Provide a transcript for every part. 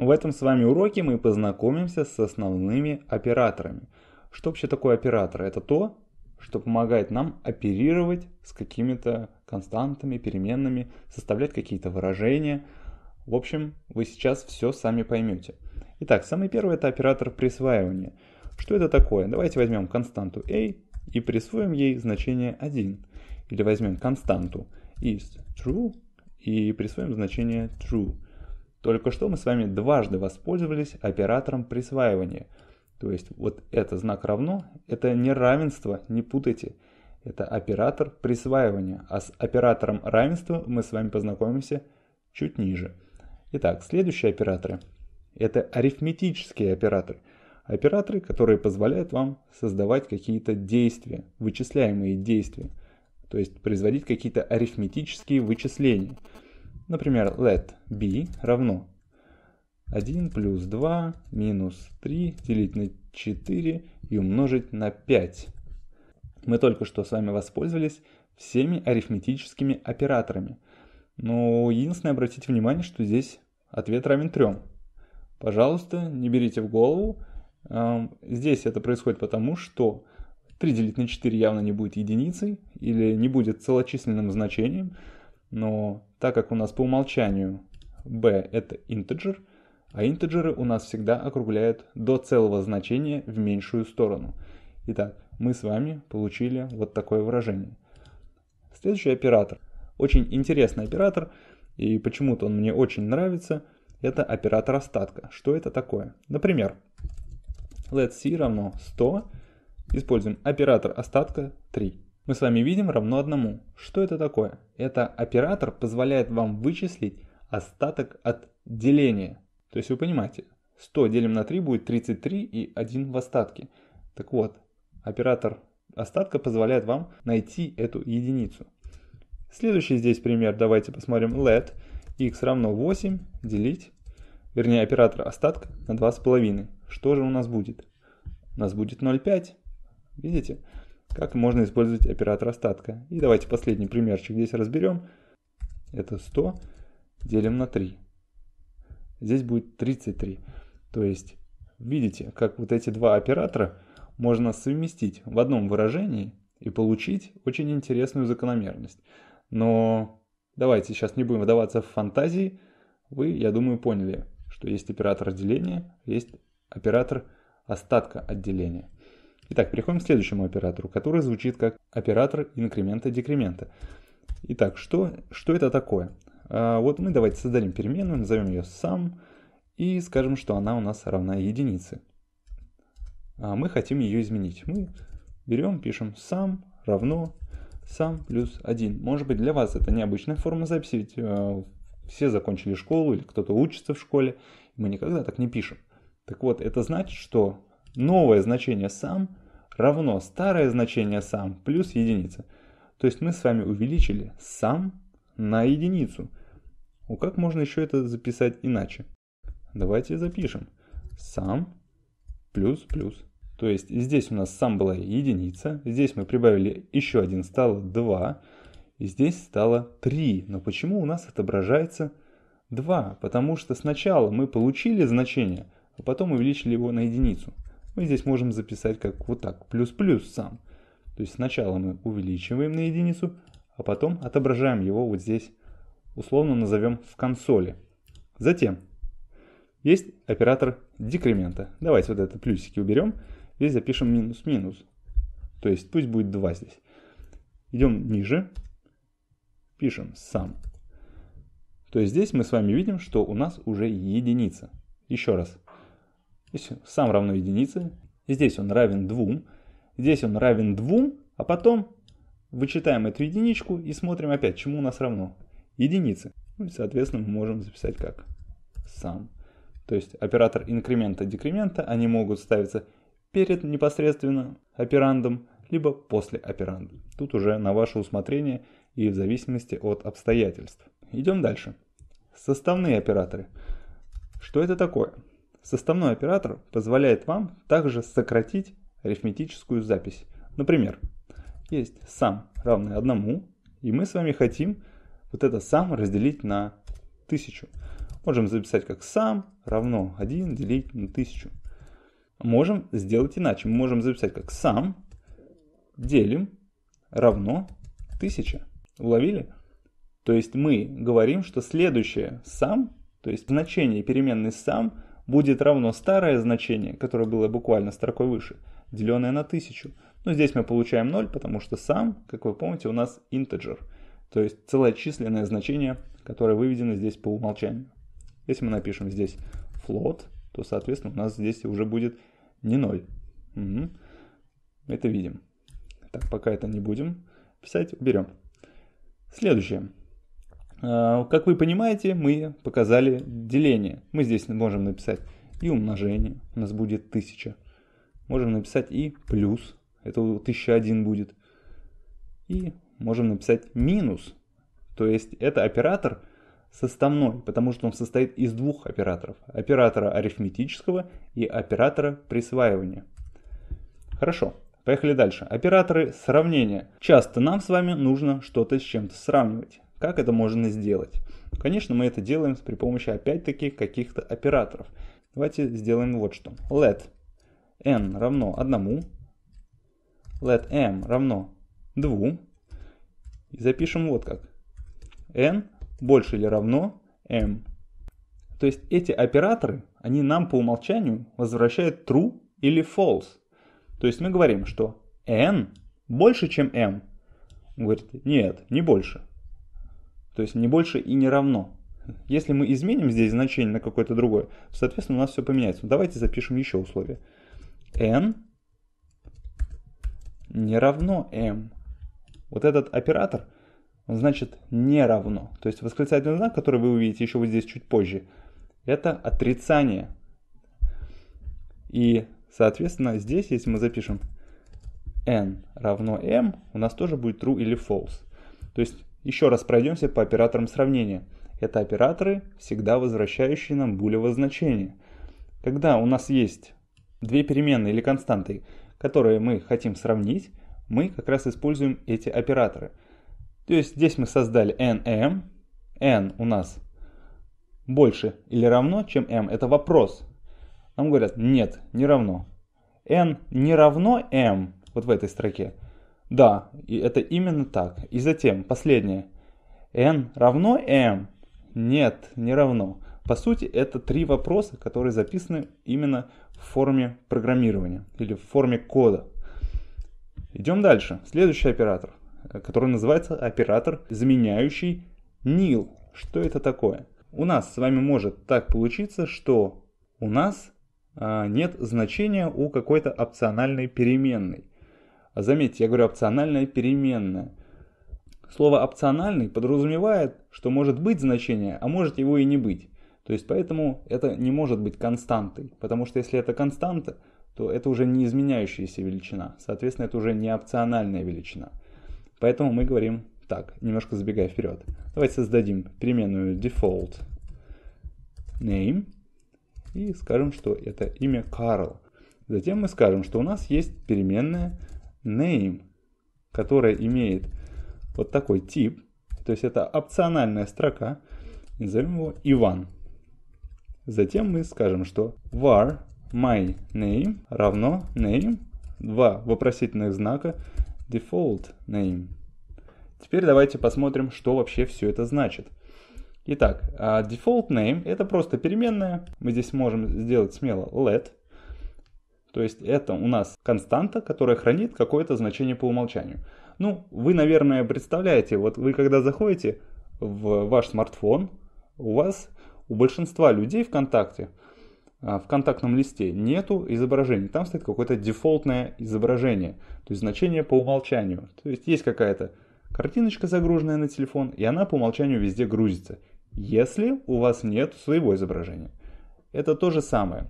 В этом с вами уроке мы познакомимся с основными операторами. Что вообще такое оператор? Это то, что помогает нам оперировать с какими-то константами, переменными, составлять какие-то выражения. В общем, вы сейчас все сами поймете. Итак, самый первый это оператор присваивания. Что это такое? Давайте возьмем константу a и присвоим ей значение 1. Или возьмем константу is true и присвоим значение true. Только что мы с вами дважды воспользовались оператором присваивания. То есть вот это знак равно, это не равенство, не путайте. Это оператор присваивания, а с оператором равенства мы с вами познакомимся чуть ниже. Итак, следующие операторы – это арифметические операторы. Операторы, которые позволяют вам создавать какие-то действия, вычисляемые действия, то есть производить какие-то арифметические вычисления – Например, let b равно 1 плюс 2 минус 3 делить на 4 и умножить на 5. Мы только что с вами воспользовались всеми арифметическими операторами. Но единственное, обратите внимание, что здесь ответ равен 3. Пожалуйста, не берите в голову. Эм, здесь это происходит потому, что 3 делить на 4 явно не будет единицей или не будет целочисленным значением. Но так как у нас по умолчанию b это integer, а интеджеры у нас всегда округляют до целого значения в меньшую сторону. Итак, мы с вами получили вот такое выражение. Следующий оператор. Очень интересный оператор, и почему-то он мне очень нравится. Это оператор остатка. Что это такое? Например, let's see равно 100. Используем оператор остатка 3 мы с вами видим равно одному. Что это такое? Это оператор позволяет вам вычислить остаток от деления. То есть вы понимаете, 100 делим на 3 будет 33 и 1 в остатке. Так вот, оператор остатка позволяет вам найти эту единицу. Следующий здесь пример, давайте посмотрим let x равно 8 делить, вернее оператор остатка на 2,5. Что же у нас будет? У нас будет 0,5. Видите? как можно использовать оператор остатка. И давайте последний примерчик здесь разберем. Это 100 делим на 3. Здесь будет 33. То есть, видите, как вот эти два оператора можно совместить в одном выражении и получить очень интересную закономерность. Но давайте сейчас не будем вдаваться в фантазии. Вы, я думаю, поняли, что есть оператор деления, есть оператор остатка отделения. Итак, переходим к следующему оператору, который звучит как оператор инкремента-декремента. Итак, что, что это такое? А, вот мы давайте создадим переменную, назовем ее сам и скажем, что она у нас равна единице. А мы хотим ее изменить. Мы берем, пишем сам равно сам плюс 1. Может быть для вас это необычная форма записи, ведь э, все закончили школу или кто-то учится в школе, мы никогда так не пишем. Так вот, это значит, что новое значение сам равно старое значение сам плюс единица. То есть мы с вами увеличили сам на единицу. Ну как можно еще это записать иначе? Давайте запишем. Сам плюс плюс. То есть здесь у нас сам была единица, здесь мы прибавили еще один, стало 2, и здесь стало 3. Но почему у нас отображается 2? Потому что сначала мы получили значение, а потом увеличили его на единицу мы здесь можем записать как вот так, плюс-плюс сам. То есть сначала мы увеличиваем на единицу, а потом отображаем его вот здесь, условно назовем в консоли. Затем есть оператор декремента. Давайте вот это плюсики уберем здесь запишем минус-минус. То есть пусть будет 2 здесь. Идем ниже, пишем сам. То есть здесь мы с вами видим, что у нас уже единица. Еще раз. Здесь сам равно единице. Здесь он равен двум, Здесь он равен двум, А потом вычитаем эту единичку и смотрим опять, чему у нас равно. Единице. Ну и, соответственно, мы можем записать как сам. То есть оператор инкремента декремента, они могут ставиться перед непосредственно операндом, либо после операнда. Тут уже на ваше усмотрение и в зависимости от обстоятельств. Идем дальше. Составные операторы. Что это такое? Составной оператор позволяет вам также сократить арифметическую запись. Например, есть сам равный одному, и мы с вами хотим вот это сам разделить на тысячу. Можем записать как сам равно 1 делить на тысячу. Можем сделать иначе. Мы можем записать как сам делим равно 1000. Уловили? То есть мы говорим, что следующее сам, то есть значение переменной сам – будет равно старое значение, которое было буквально строкой выше, деленное на 1000. Но здесь мы получаем 0, потому что сам, как вы помните, у нас integer, то есть целое численное значение, которое выведено здесь по умолчанию. Если мы напишем здесь float, то, соответственно, у нас здесь уже будет не 0. Угу. Это видим. Так, пока это не будем писать, уберем. Следующее. А, как вы понимаете, мы показали деление. Мы здесь можем написать и умножение, у нас будет 1000. Можем написать и плюс, это 1001 будет. И можем написать минус, то есть это оператор составной, потому что он состоит из двух операторов. Оператора арифметического и оператора присваивания. Хорошо, поехали дальше. Операторы сравнения. Часто нам с вами нужно что-то с чем-то сравнивать. Как это можно сделать? Конечно, мы это делаем при помощи опять-таки каких-то операторов. Давайте сделаем вот что. Let n равно 1. Let m равно 2. И запишем вот как. n больше или равно m. То есть эти операторы, они нам по умолчанию возвращают true или false. То есть мы говорим, что n больше, чем m. Он говорит, нет, не больше. То есть не больше и не равно. Если мы изменим здесь значение на какое-то другое, соответственно, у нас все поменяется. Ну, давайте запишем еще условие. n не равно m. Вот этот оператор он значит не равно. То есть восклицательный знак, который вы увидите еще вот здесь чуть позже, это отрицание. И, соответственно, здесь, если мы запишем n равно m, у нас тоже будет true или false. То есть еще раз пройдемся по операторам сравнения. Это операторы, всегда возвращающие нам булево значение. Когда у нас есть две переменные или константы, которые мы хотим сравнить, мы как раз используем эти операторы. То есть здесь мы создали nm, n у нас больше или равно, чем m, это вопрос. Нам говорят, нет, не равно. n не равно m, вот в этой строке – да, и это именно так. И затем, последнее. n равно m? Нет, не равно. По сути, это три вопроса, которые записаны именно в форме программирования или в форме кода. Идем дальше. Следующий оператор, э, который называется оператор, заменяющий nil. Что это такое? У нас с вами может так получиться, что у нас а, нет значения у какой-то опциональной переменной. А заметьте, я говорю опциональная переменная. Слово опциональный подразумевает, что может быть значение, а может его и не быть. То есть поэтому это не может быть константой, потому что если это константа, то это уже не изменяющаяся величина, соответственно, это уже не опциональная величина. Поэтому мы говорим так, немножко забегая вперед. Давайте создадим переменную default name и скажем, что это имя Карл. Затем мы скажем, что у нас есть переменная name, которая имеет вот такой тип, то есть это опциональная строка, назовем его Иван. Затем мы скажем, что var my name равно name, два вопросительных знака, default name. Теперь давайте посмотрим, что вообще все это значит. Итак, а, default name это просто переменная. Мы здесь можем сделать смело let. То есть это у нас константа, которая хранит какое-то значение по умолчанию. Ну, вы, наверное, представляете, вот вы когда заходите в ваш смартфон, у вас, у большинства людей ВКонтакте, а, в контактном листе нету изображения, Там стоит какое-то дефолтное изображение, то есть значение по умолчанию. То есть есть какая-то картиночка, загруженная на телефон, и она по умолчанию везде грузится, если у вас нет своего изображения. Это то же самое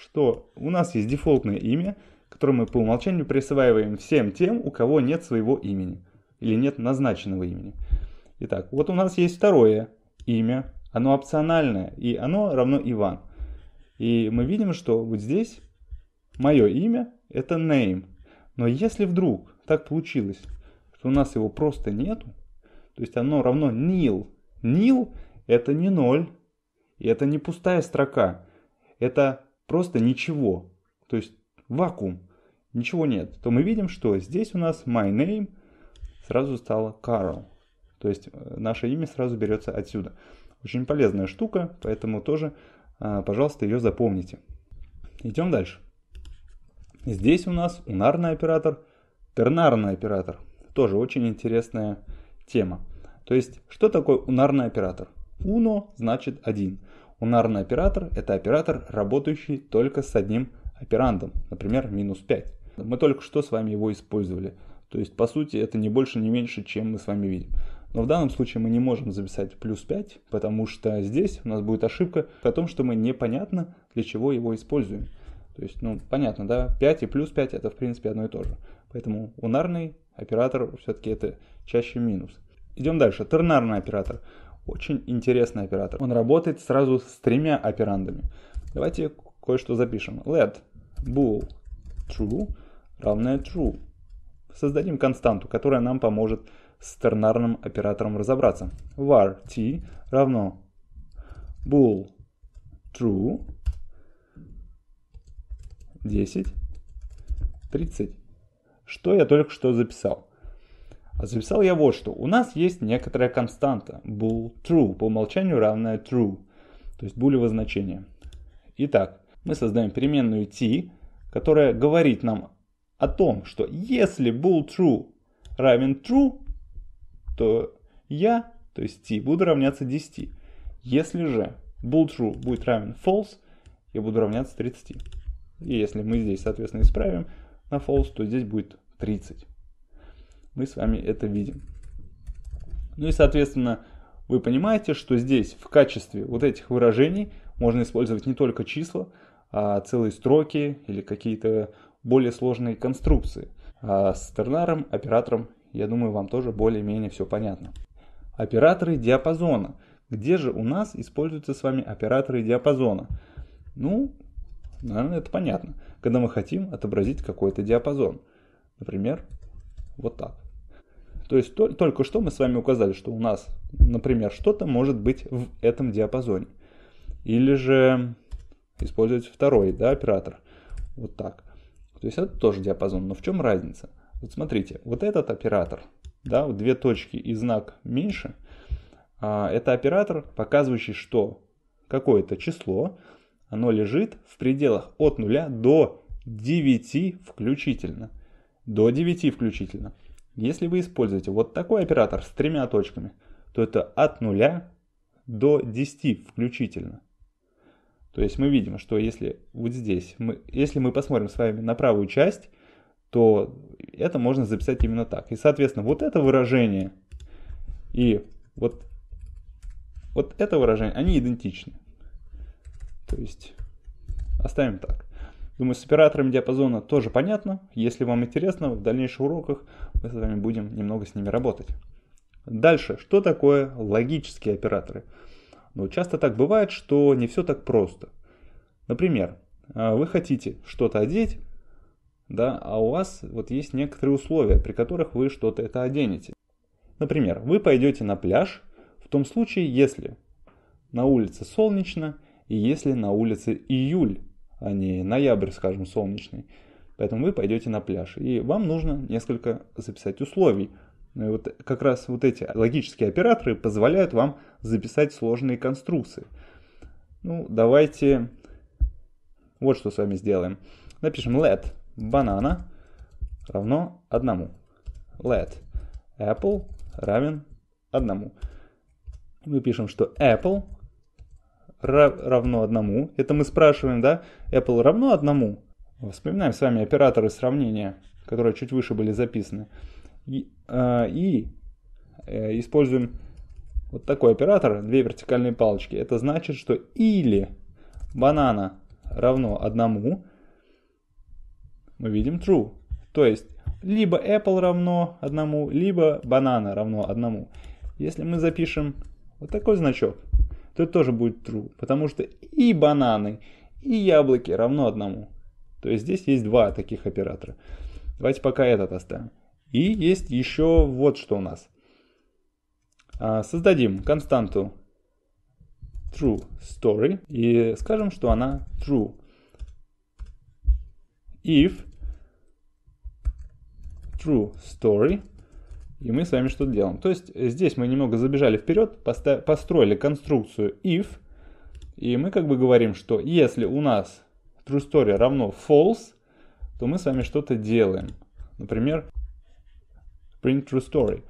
что у нас есть дефолтное имя, которое мы по умолчанию присваиваем всем тем, у кого нет своего имени или нет назначенного имени. Итак, вот у нас есть второе имя, оно опциональное, и оно равно Иван. И мы видим, что вот здесь мое имя – это name. Но если вдруг так получилось, что у нас его просто нету, то есть оно равно nil. Nil – это не ноль, и это не пустая строка. Это просто ничего, то есть вакуум, ничего нет, то мы видим, что здесь у нас my name сразу стало Carl. То есть э, наше имя сразу берется отсюда. Очень полезная штука, поэтому тоже, а, пожалуйста, ее запомните. Идем дальше. Здесь у нас унарный оператор, тернарный оператор. Тоже очень интересная тема. То есть, что такое унарный оператор? Uno значит один. Унарный оператор – это оператор, работающий только с одним операндом, например, минус 5. Мы только что с вами его использовали. То есть, по сути, это не больше, не меньше, чем мы с вами видим. Но в данном случае мы не можем записать плюс 5, потому что здесь у нас будет ошибка о том, что мы непонятно, для чего его используем. То есть, ну, понятно, да, 5 и плюс 5 это, в принципе, одно и то же. Поэтому унарный оператор все-таки это чаще минус. Идем дальше. Тернарный оператор. Очень интересный оператор. Он работает сразу с тремя операндами. Давайте кое-что запишем. Let bool true равное true. Создадим константу, которая нам поможет с тернарным оператором разобраться. var t равно bool true 10 30. Что я только что записал? А записал я вот что. У нас есть некоторая константа, bool true, по умолчанию равная true, то есть булево значение. Итак, мы создаем переменную t, которая говорит нам о том, что если bool true равен true, то я, то есть t, буду равняться 10. Если же bool true будет равен false, я буду равняться 30. И если мы здесь, соответственно, исправим на false, то здесь будет 30. Мы с вами это видим. Ну и, соответственно, вы понимаете, что здесь в качестве вот этих выражений можно использовать не только числа, а целые строки или какие-то более сложные конструкции. А с тернаром, оператором, я думаю, вам тоже более-менее все понятно. Операторы диапазона. Где же у нас используются с вами операторы диапазона? Ну, наверное, это понятно. Когда мы хотим отобразить какой-то диапазон. Например, вот так. То есть то, только что мы с вами указали, что у нас, например, что-то может быть в этом диапазоне. Или же использовать второй да, оператор. Вот так. То есть это тоже диапазон. Но в чем разница? Вот смотрите, вот этот оператор, да, вот две точки и знак меньше, а, это оператор, показывающий, что какое-то число, оно лежит в пределах от 0 до 9 включительно. До 9 включительно. Если вы используете вот такой оператор с тремя точками, то это от 0 до 10 включительно. То есть мы видим, что если вот здесь, мы, если мы посмотрим с вами на правую часть, то это можно записать именно так. И, соответственно, вот это выражение и вот, вот это выражение, они идентичны. То есть оставим так. Думаю, с операторами диапазона тоже понятно. Если вам интересно, в дальнейших уроках мы с вами будем немного с ними работать. Дальше, что такое логические операторы? Ну, часто так бывает, что не все так просто. Например, а, вы хотите что-то одеть, да, а у вас вот есть некоторые условия, при которых вы что-то это оденете. Например, вы пойдете на пляж в том случае, если на улице солнечно и если на улице июль, а не ноябрь, скажем, солнечный. Поэтому вы пойдете на пляж. И вам нужно несколько записать условий. И вот как раз вот эти логические операторы позволяют вам записать сложные конструкции. Ну, давайте вот что с вами сделаем. Напишем let банана равно одному. Let apple равен одному. Мы пишем, что apple равно одному. Это мы спрашиваем, да? Apple равно одному. Вспоминаем с вами операторы сравнения, которые чуть выше были записаны. И, э, и э, используем вот такой оператор, две вертикальные палочки. Это значит, что или банана равно одному, мы видим true. То есть, либо apple равно одному, либо банана равно одному. Если мы запишем вот такой значок, то это тоже будет true, потому что и бананы, и яблоки равно одному. То есть здесь есть два таких оператора. Давайте пока этот оставим. И есть еще вот что у нас. А, создадим константу true story и скажем, что она true. If true story и мы с вами что-то делаем. То есть э, здесь мы немного забежали вперед, построили конструкцию if, и мы как бы говорим, что если у нас true story равно false, то мы с вами что-то делаем. Например, print true story.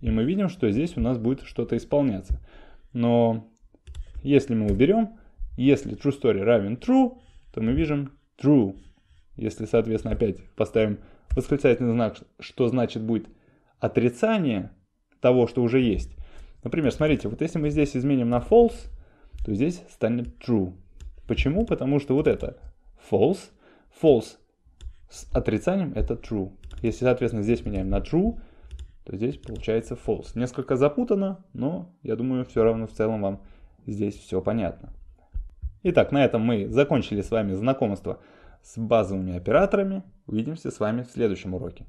И мы видим, что здесь у нас будет что-то исполняться. Но если мы уберем, если true story равен true, то мы видим true. Если, соответственно, опять поставим восклицательный знак, что значит будет отрицание того, что уже есть. Например, смотрите, вот если мы здесь изменим на false, то здесь станет true. Почему? Потому что вот это false, false с отрицанием это true. Если, соответственно, здесь меняем на true, то здесь получается false. Несколько запутано, но я думаю, все равно в целом вам здесь все понятно. Итак, на этом мы закончили с вами знакомство с базовыми операторами. Увидимся с вами в следующем уроке.